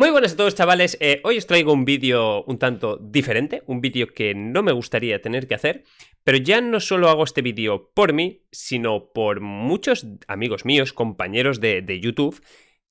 Muy buenas a todos chavales, eh, hoy os traigo un vídeo un tanto diferente, un vídeo que no me gustaría tener que hacer, pero ya no solo hago este vídeo por mí, sino por muchos amigos míos, compañeros de YouTube,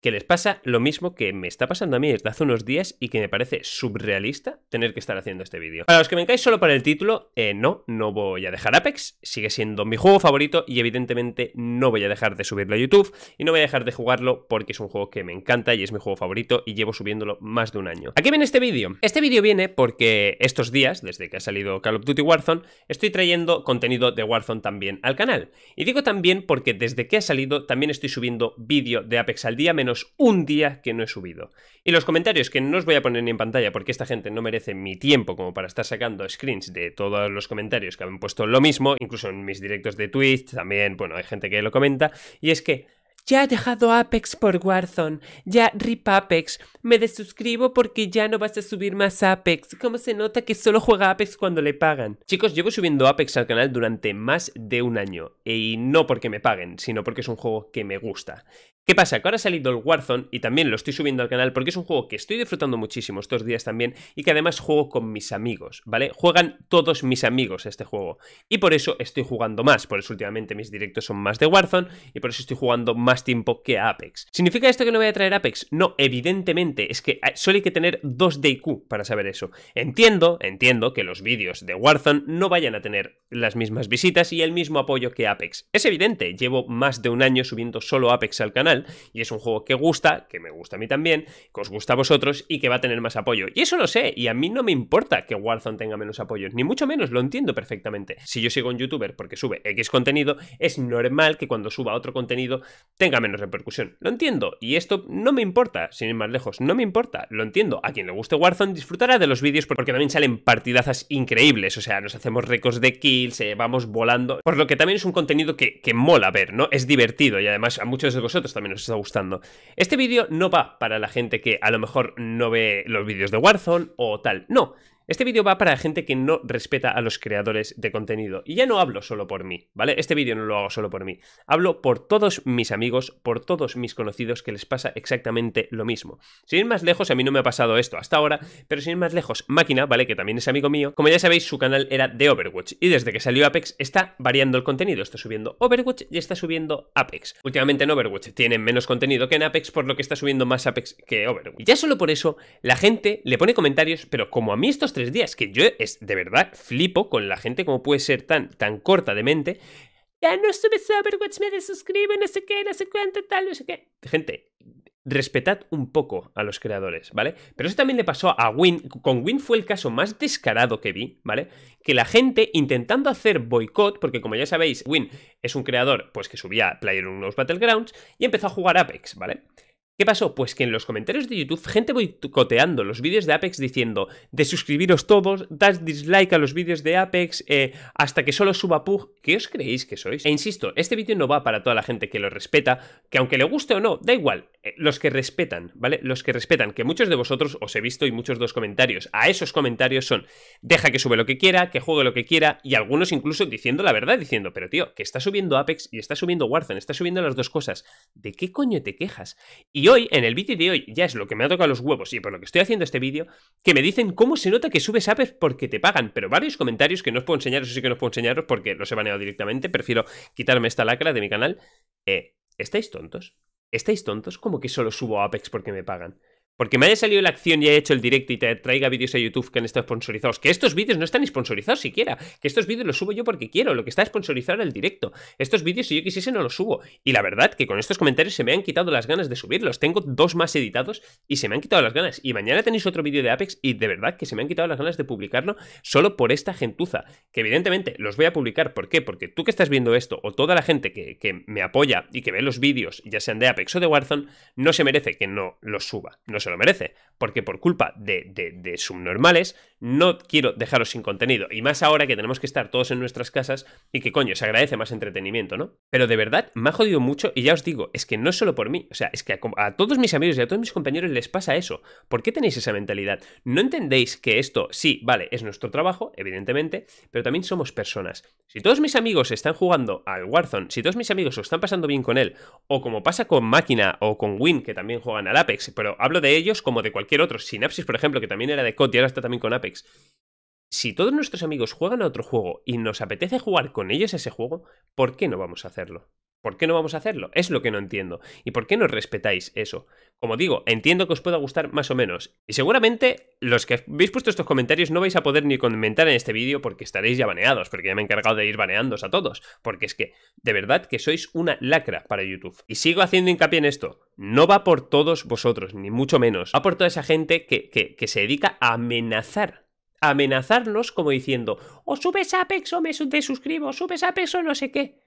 que les pasa lo mismo que me está pasando a mí desde hace unos días y que me parece surrealista tener que estar haciendo este vídeo. Para los que me encáis solo para el título, eh, no, no voy a dejar Apex, sigue siendo mi juego favorito y evidentemente no voy a dejar de subirlo a YouTube y no voy a dejar de jugarlo porque es un juego que me encanta y es mi juego favorito y llevo subiéndolo más de un año. ¿A qué viene este vídeo? Este vídeo viene porque estos días, desde que ha salido Call of Duty Warzone, estoy trayendo contenido de Warzone también al canal. Y digo también porque desde que ha salido también estoy subiendo vídeo de Apex al día menos un día que no he subido. Y los comentarios que no os voy a poner en pantalla porque esta gente no merece mi tiempo como para estar sacando screens de todos los comentarios que han puesto lo mismo, incluso en mis directos de Twitch también, bueno, hay gente que lo comenta, y es que ya he dejado Apex por Warzone. Ya rip Apex. Me desuscribo porque ya no vas a subir más Apex. como se nota que solo juega Apex cuando le pagan? Chicos, llevo subiendo Apex al canal durante más de un año. Y no porque me paguen, sino porque es un juego que me gusta. ¿Qué pasa? Que ahora ha salido el Warzone y también lo estoy subiendo al canal porque es un juego que estoy disfrutando muchísimo estos días también y que además juego con mis amigos, ¿vale? Juegan todos mis amigos este juego y por eso estoy jugando más, por eso últimamente mis directos son más de Warzone y por eso estoy jugando más tiempo que Apex. ¿Significa esto que no voy a traer Apex? No, evidentemente, es que ah, solo hay que tener dos de IQ para saber eso. Entiendo, entiendo que los vídeos de Warzone no vayan a tener las mismas visitas y el mismo apoyo que Apex. Es evidente, llevo más de un año subiendo solo Apex al canal y es un juego que gusta, que me gusta a mí también, que os gusta a vosotros y que va a tener más apoyo. Y eso lo sé, y a mí no me importa que Warzone tenga menos apoyo, ni mucho menos, lo entiendo perfectamente. Si yo sigo un youtuber porque sube X contenido, es normal que cuando suba otro contenido tenga menos repercusión. Lo entiendo, y esto no me importa, sin ir más lejos, no me importa, lo entiendo. A quien le guste Warzone disfrutará de los vídeos porque también salen partidazas increíbles, o sea, nos hacemos récords de kills, eh, vamos volando, por lo que también es un contenido que, que mola ver, ¿no? Es divertido y además a muchos de vosotros también también está gustando. Este vídeo no va para la gente que a lo mejor no ve los vídeos de Warzone o tal, no. Este vídeo va para gente que no respeta a los creadores de contenido. Y ya no hablo solo por mí, ¿vale? Este vídeo no lo hago solo por mí. Hablo por todos mis amigos, por todos mis conocidos que les pasa exactamente lo mismo. Sin ir más lejos, a mí no me ha pasado esto hasta ahora, pero sin ir más lejos, Máquina, ¿vale? Que también es amigo mío. Como ya sabéis, su canal era de Overwatch. Y desde que salió Apex está variando el contenido. Está subiendo Overwatch y está subiendo Apex. Últimamente en Overwatch tienen menos contenido que en Apex, por lo que está subiendo más Apex que Overwatch. Y ya solo por eso, la gente le pone comentarios, pero como a mí estos tres días. Que yo es, de verdad flipo con la gente como puede ser tan, tan corta de mente. Ya no subes a Overwatch, me desuscribo, no sé qué, no sé cuánto, tal, no sé qué. Gente, respetad un poco a los creadores, ¿vale? Pero eso también le pasó a Win. Con Win fue el caso más descarado que vi, ¿vale? Que la gente intentando hacer boicot, porque como ya sabéis, Win es un creador pues que subía Player unos Battlegrounds y empezó a jugar Apex, ¿vale? ¿Qué pasó? Pues que en los comentarios de YouTube, gente voy boicoteando los vídeos de Apex diciendo de suscribiros todos, das dislike a los vídeos de Apex eh, hasta que solo suba Pug. ¿Qué os creéis que sois? E insisto, este vídeo no va para toda la gente que lo respeta, que aunque le guste o no, da igual. Eh, los que respetan, ¿vale? Los que respetan, que muchos de vosotros os he visto y muchos dos comentarios a esos comentarios son deja que sube lo que quiera, que juegue lo que quiera y algunos incluso diciendo la verdad, diciendo pero tío, que está subiendo Apex y está subiendo Warzone, está subiendo las dos cosas. ¿De qué coño te quejas? Y hoy, en el vídeo de hoy, ya es lo que me ha tocado los huevos y por lo que estoy haciendo este vídeo, que me dicen cómo se nota que subes Apex porque te pagan, pero varios comentarios que no os puedo enseñaros, sí que no os puedo enseñaros porque los he baneado directamente, prefiero quitarme esta lacra de mi canal. Eh, ¿Estáis tontos? ¿Estáis tontos? ¿Cómo que solo subo Apex porque me pagan? Porque me haya salido la acción y haya hecho el directo y te traiga vídeos a YouTube que han estado sponsorizados. Que estos vídeos no están sponsorizados siquiera. Que estos vídeos los subo yo porque quiero. Lo que está sponsorizado era el directo. Estos vídeos, si yo quisiese, no los subo. Y la verdad que con estos comentarios se me han quitado las ganas de subirlos. Tengo dos más editados y se me han quitado las ganas. Y mañana tenéis otro vídeo de Apex y de verdad que se me han quitado las ganas de publicarlo solo por esta gentuza. Que evidentemente los voy a publicar. ¿Por qué? Porque tú que estás viendo esto o toda la gente que, que me apoya y que ve los vídeos, ya sean de Apex o de Warzone, no se merece que no los suba. No se lo merece, porque por culpa de subnormales no quiero dejaros sin contenido. Y más ahora que tenemos que estar todos en nuestras casas y que coño, se agradece más entretenimiento, ¿no? Pero de verdad, me ha jodido mucho y ya os digo, es que no solo por mí, o sea, es que a, todos mis amigos y a todos mis compañeros les pasa eso. ¿Por qué tenéis esa mentalidad? ¿No entendéis que esto, sí, vale, es nuestro trabajo, evidentemente, pero también somos personas? Si todos mis amigos están jugando al Warzone, si todos mis amigos lo están pasando bien con él, o como pasa con Máquina o con Win, que también juegan al Apex, pero hablo de ellos como de cualquier otro. Synapsis, por ejemplo, que también era de COD y ahora está también con Apex si todos nuestros amigos juegan a otro juego y nos apetece jugar con ellos ese juego, ¿por qué no vamos a hacerlo? ¿Por qué no vamos a hacerlo? Es lo que no entiendo. ¿Y por qué no respetáis eso? Como digo, entiendo que os pueda gustar más o menos. Y seguramente los que habéis puesto estos comentarios no vais a poder ni comentar en este vídeo porque estaréis ya baneados, porque ya me he encargado de ir baneándos a todos. Porque es que, de verdad, que sois una lacra para YouTube. Y sigo haciendo hincapié en esto. No va por todos vosotros, ni mucho menos. Va por toda esa gente que, que, que se dedica a amenazar amenazarnos como diciendo, o subes Apex o me desuscribo, suscribo, subes Apex o no sé qué.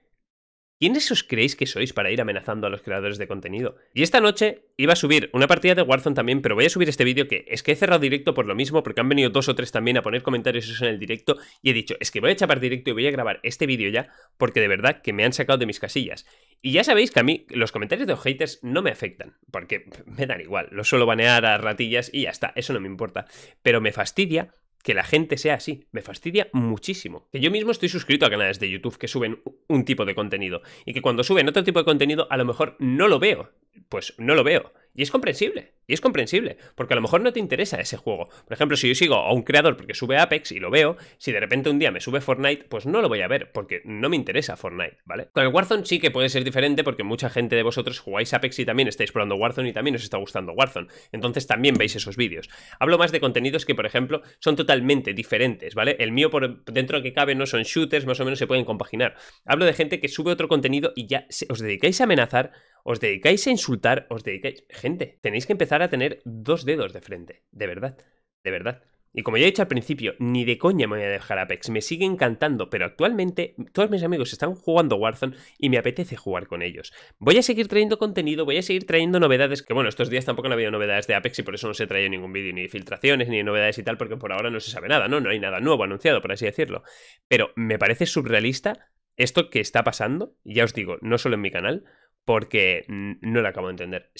¿Quiénes os creéis que sois para ir amenazando a los creadores de contenido? Y esta noche iba a subir una partida de Warzone también, pero voy a subir este vídeo que es que he cerrado directo por lo mismo, porque han venido dos o tres también a poner comentarios en el directo y he dicho, es que voy a chapar directo y voy a grabar este vídeo ya, porque de verdad que me han sacado de mis casillas. Y ya sabéis que a mí los comentarios de los haters no me afectan, porque me dan igual, los suelo banear a ratillas y ya está, eso no me importa. Pero me fastidia que la gente sea así. Me fastidia muchísimo. Que yo mismo estoy suscrito a canales de YouTube que suben un tipo de contenido y que cuando suben otro tipo de contenido a lo mejor no lo veo. Pues no lo veo. Y es comprensible. Y es comprensible, porque a lo mejor no te interesa ese juego. Por ejemplo, si yo sigo a un creador porque sube Apex y lo veo, si de repente un día me sube Fortnite, pues no lo voy a ver, porque no me interesa Fortnite, ¿vale? Con el Warzone sí que puede ser diferente, porque mucha gente de vosotros jugáis Apex y también estáis probando Warzone y también os está gustando Warzone. Entonces también veis esos vídeos. Hablo más de contenidos que, por ejemplo, son totalmente diferentes, ¿vale? El mío, por dentro que cabe, no son shooters, más o menos se pueden compaginar. Hablo de gente que sube otro contenido y ya os dedicáis a amenazar, os dedicáis a insultar, os dedicáis... Gente, tenéis que empezar a tener dos dedos de frente. De verdad, de verdad. Y como ya he dicho al principio, ni de coña me voy a dejar Apex, me sigue encantando, pero actualmente todos mis amigos están jugando Warzone y me apetece jugar con ellos. Voy a seguir trayendo contenido, voy a seguir trayendo novedades, que bueno, estos días tampoco han habido novedades de Apex y por eso no se trae ningún vídeo, ni filtraciones, ni novedades y tal, porque por ahora no se sabe nada, ¿no? No hay nada nuevo anunciado, por así decirlo. Pero me parece surrealista esto que está pasando, y ya os digo, no solo en mi canal, porque no lo acabo de entender.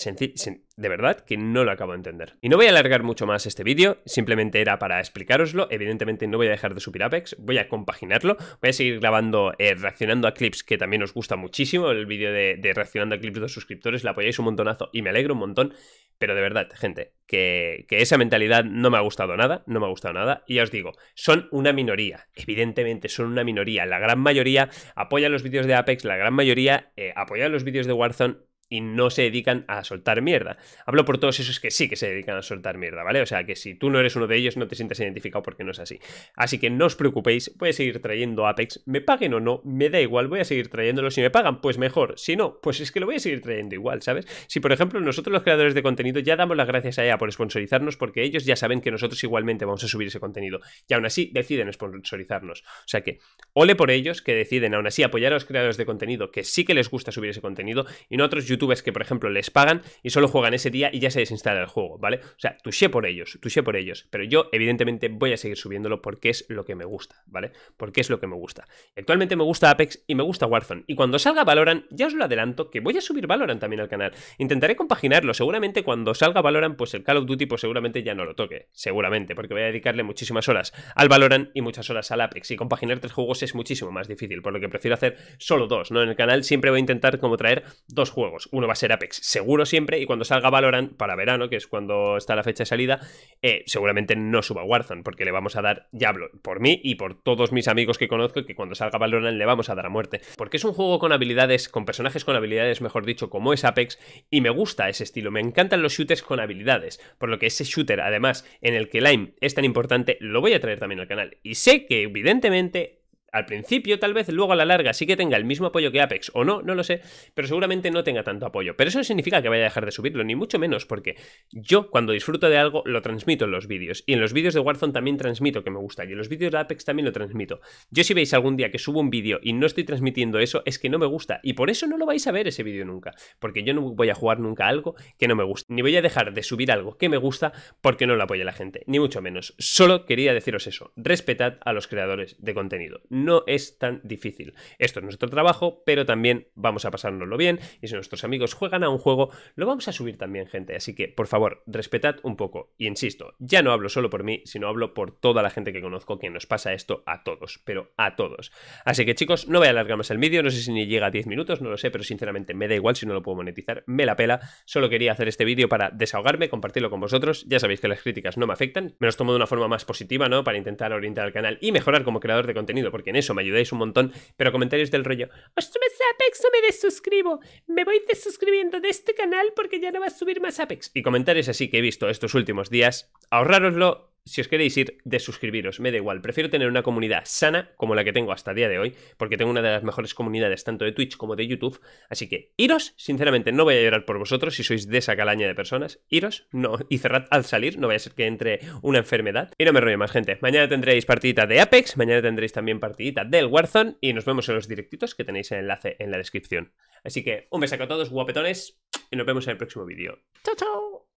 de verdad que no lo acabo de entender. Y no voy a alargar mucho más este vídeo, simplemente era para explicaroslo. Evidentemente no voy a dejar de subir Apex, voy a compaginarlo, voy a seguir grabando, eh, reaccionando a clips que también os gusta muchísimo. El vídeo de, reaccionando a clips de suscriptores, le apoyáis un montonazo y me alegro un montón. Pero de verdad, gente, que, esa mentalidad no me ha gustado nada, no me ha gustado nada. Y ya os digo, son una minoría, evidentemente son una minoría. La gran mayoría apoya los vídeos de Apex, la gran mayoría eh, apoya los vídeos de Warzone y no se dedican a soltar mierda. Hablo por todos esos que sí que se dedican a soltar mierda, ¿vale? O sea, que si tú no eres uno de ellos, no te sientas identificado porque no es así. Así que no os preocupéis, voy a seguir trayendo Apex, me paguen o no, me da igual, voy a seguir trayéndolo. Si me pagan, pues mejor. Si no, pues es que lo voy a seguir trayendo igual, ¿sabes? Si, por ejemplo, nosotros los creadores de contenido ya damos las gracias a ella por sponsorizarnos porque ellos ya saben que nosotros igualmente vamos a subir ese contenido. Y aún así deciden sponsorizarnos. O sea que, ole por ellos que deciden aún así apoyar a los creadores de contenido que sí que les gusta subir ese contenido y no otros que, por ejemplo, les pagan y solo juegan ese día y ya se desinstala el juego, ¿vale? O sea, touché por ellos, tuché por ellos. Pero yo, evidentemente, voy a seguir subiéndolo porque es lo que me gusta, ¿vale? Porque es lo que me gusta. Actualmente me gusta Apex y me gusta Warzone. Y cuando salga Valorant, ya os lo adelanto, que voy a subir Valorant también al canal. Intentaré compaginarlo. Seguramente cuando salga Valorant, pues el Call of Duty, pues seguramente ya no lo toque. Seguramente, porque voy a dedicarle muchísimas horas al Valorant y muchas horas al Apex. Y compaginar tres juegos es muchísimo más difícil, por lo que prefiero hacer solo dos, ¿no? En el canal siempre voy a intentar como traer dos juegos uno va a ser Apex, seguro siempre, y cuando salga Valorant para verano, que es cuando está la fecha de salida, eh, seguramente no suba Warzone, porque le vamos a dar, ya hablo por mí y por todos mis amigos que conozco, que cuando salga Valorant le vamos a dar a muerte. Porque es un juego con habilidades, con personajes con habilidades, mejor dicho, como es Apex, y me gusta ese estilo, me encantan los shooters con habilidades, por lo que ese shooter, además, en el que Lime es tan importante, lo voy a traer también al canal. Y sé que, evidentemente, al principio, tal vez luego a la larga sí que tenga el mismo apoyo que Apex o no, no lo sé, pero seguramente no tenga tanto apoyo. Pero eso no significa que vaya a dejar de subirlo, ni mucho menos, porque yo cuando disfruto de algo lo transmito en los vídeos. Y en los vídeos de Warzone también transmito que me gusta, y en los vídeos de Apex también lo transmito. Yo si veis algún día que subo un vídeo y no estoy transmitiendo eso, es que no me gusta. Y por eso no lo vais a ver ese vídeo nunca, porque yo no voy a jugar nunca algo que no me gusta, ni voy a dejar de subir algo que me gusta porque no lo apoya la gente, ni mucho menos. Solo quería deciros eso, respetad a los creadores de contenido no es tan difícil. Esto es nuestro trabajo, pero también vamos a pasárnoslo bien y si nuestros amigos juegan a un juego, lo vamos a subir también, gente. Así que, por favor, respetad un poco. Y insisto, ya no hablo solo por mí, sino hablo por toda la gente que conozco que nos pasa esto a todos, pero a todos. Así que, chicos, no voy a alargar más el vídeo, no sé si ni llega a 10 minutos, no lo sé, pero sinceramente me da igual si no lo puedo monetizar, me la pela. Solo quería hacer este vídeo para desahogarme, compartirlo con vosotros. Ya sabéis que las críticas no me afectan, me los tomo de una forma más positiva, ¿no? Para intentar orientar al canal y mejorar como creador de contenido, porque eso, me ayudáis un montón. Pero comentarios del rollo, subes Apex o me desuscribo! Me voy desuscribiendo de este canal porque ya no va a subir más Apex. Y comentarios así que he visto estos últimos días, Ahorraroslo si os queréis ir, de suscribiros, me da igual. Prefiero tener una comunidad sana como la que tengo hasta el día de hoy, porque tengo una de las mejores comunidades tanto de Twitch como de YouTube. Así que iros, sinceramente, no voy a llorar por vosotros si sois de esa calaña de personas. Iros no, y cerrad al salir, no vaya a ser que entre una enfermedad. Y no me rollo más, gente. Mañana tendréis partidita de Apex, mañana tendréis también partidita del Warzone y nos vemos en los directitos que tenéis el enlace en la descripción. Así que un besaco a todos, guapetones, y nos vemos en el próximo vídeo. ¡Chao, chao!